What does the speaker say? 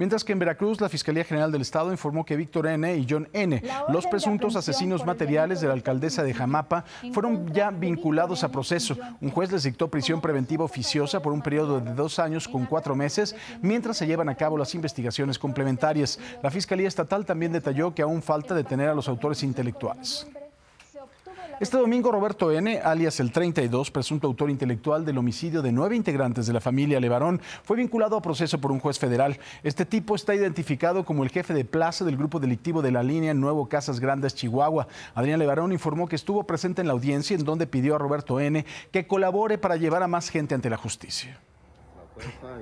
Mientras que en Veracruz, la Fiscalía General del Estado informó que Víctor N. y John N., los presuntos asesinos materiales de la alcaldesa de Jamapa, fueron ya vinculados a proceso. Un juez les dictó prisión preventiva oficiosa por un periodo de dos años con cuatro meses, mientras se llevan a cabo las investigaciones complementarias. La Fiscalía Estatal también detalló que aún falta detener a los autores intelectuales. Este domingo, Roberto N., alias el 32, presunto autor intelectual del homicidio de nueve integrantes de la familia Levarón, fue vinculado a proceso por un juez federal. Este tipo está identificado como el jefe de plaza del grupo delictivo de la línea Nuevo Casas Grandes, Chihuahua. Adrián Levarón informó que estuvo presente en la audiencia, en donde pidió a Roberto N. que colabore para llevar a más gente ante la justicia.